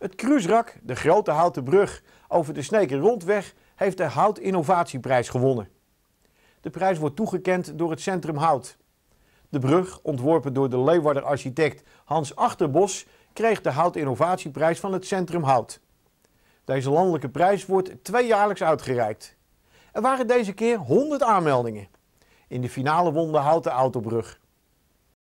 Het cruisrak, de grote houten brug over de Sneker Rondweg, heeft de Hout Innovatieprijs gewonnen. De prijs wordt toegekend door het Centrum Hout. De brug, ontworpen door de Leeuwarder architect Hans Achterbos, kreeg de Hout Innovatieprijs van het Centrum Hout. Deze landelijke prijs wordt tweejaarlijks uitgereikt. Er waren deze keer 100 aanmeldingen. In de finale won de houten autobrug.